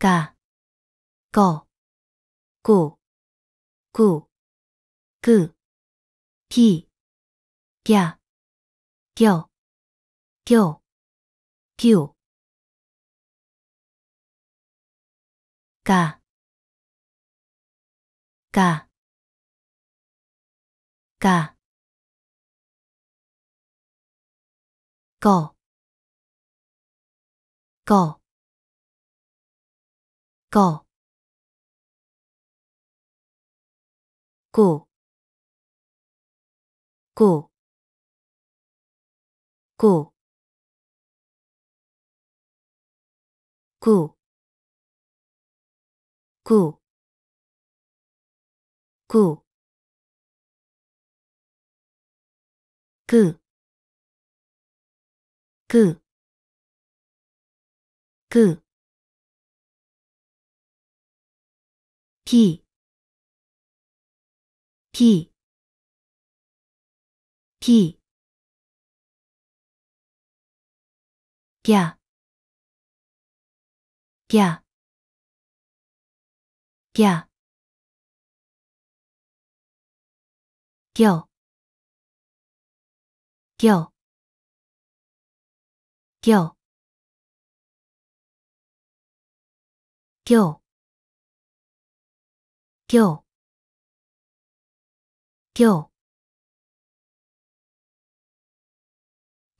嘎够固固固 p 嘎丢丢丢嘎嘎嘎够够。够，够，够，够，够，够，够，够，够。p p p ぴゃぴゃぴゃぴょぴょぴょぴょ qiu qiu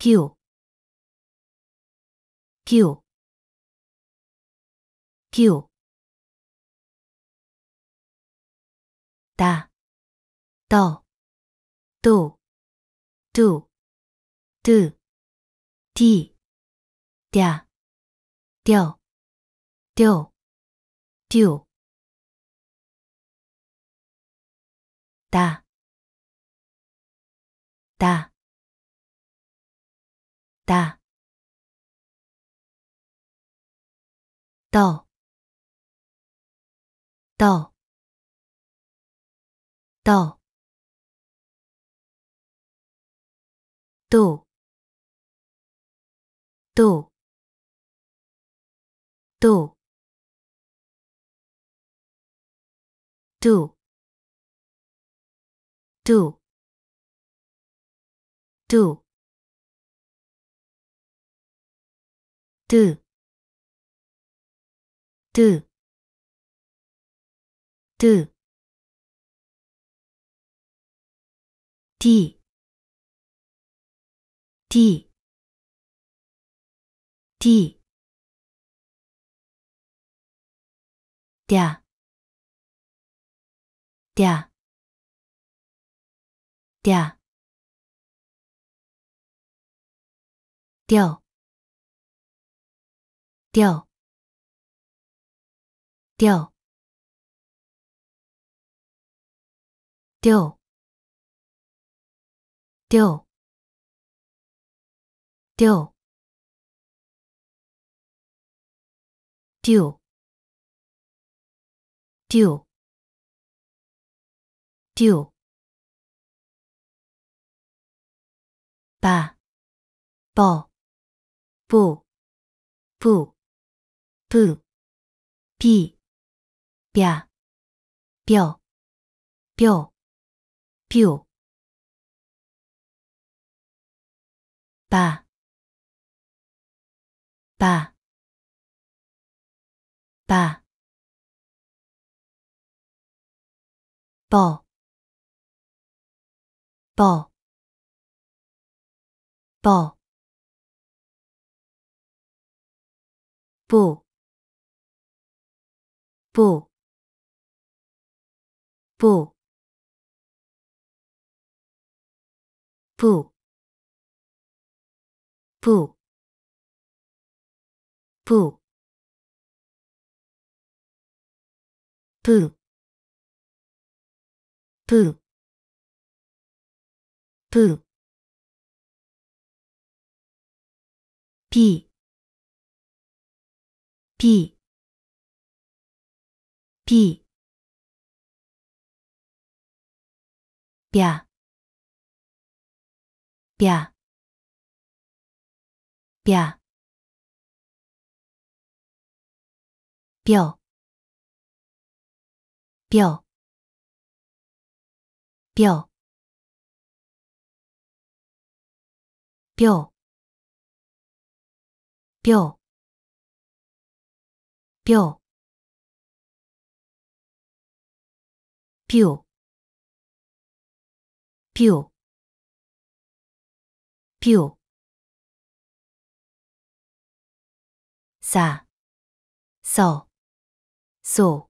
qiu qiu qiu da dou dou dou dou di dia dia dia dia 哒哒哒，豆豆豆豆豆豆。do do do do do d d d dia dia 呀！掉！掉！掉！掉！掉！掉！掉！丢 바, 버, 보, 부, 부, 비, 뼈, 뼈, 뼈, 뾰, 바, 바, 바, 버, 버, 不，不，不，不，不，不，不，不。B B B 뼈, 뼈, 뼈, 뼈, 뼈, 뼈, 뼈. 彪，彪，彪，彪，彪，仨，嗖，嗖，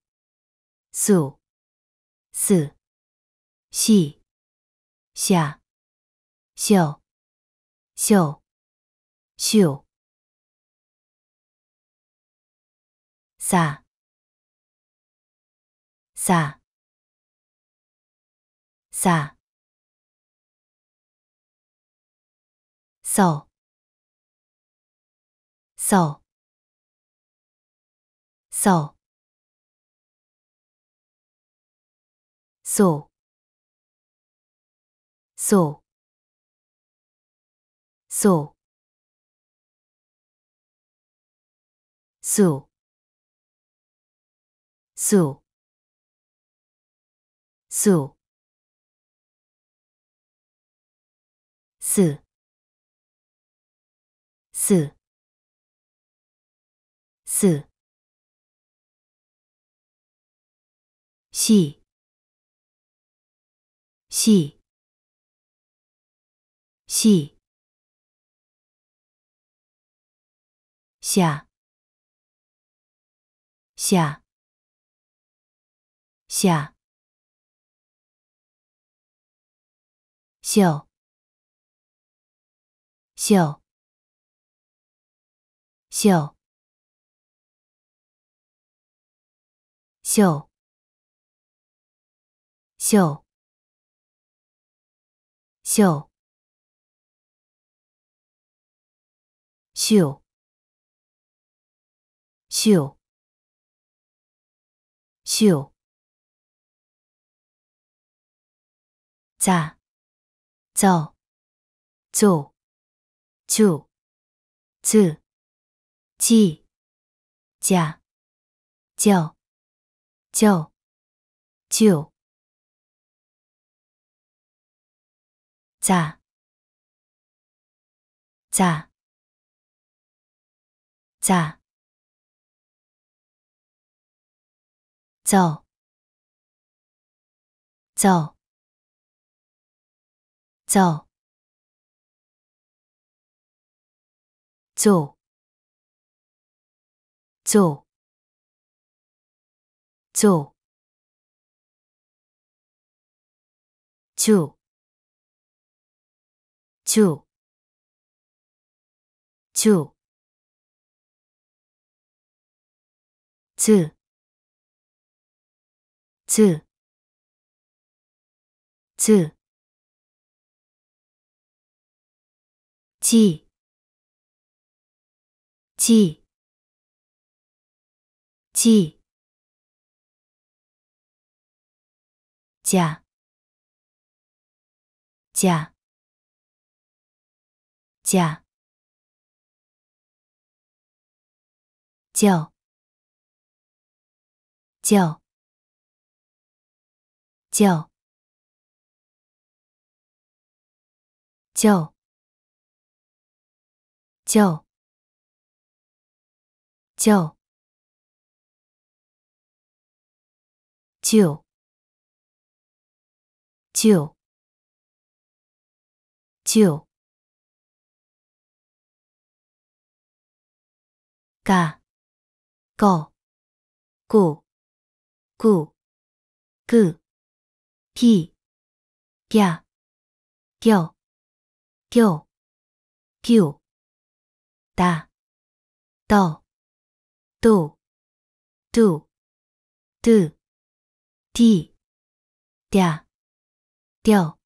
嗖，四，四，下，下，下，下，下。さあさあさあそうそうそうそうそうそうそう四，四，四，四，四，下，下。秀，秀，秀，秀，秀，秀，秀，秀，秀。 자, 저, 조, 주, 즈, 지, 자, 저, 저, 주. 자, 자, 자, 저, 저. 造造造造造造造つつつ记记记加加加叫叫叫叫。 저, 저, 주, 주, 주, 가, 거, 구, 구, 그, 비, 뼈, 겨, 교, 뷰, 哒，豆，豆，豆，豆，滴，嗲，调，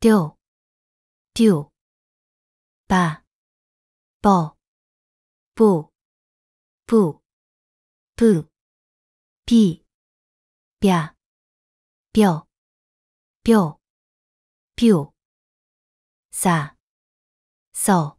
调，调，八，爆，不，不，不，比，表，表，表，表，四，搜。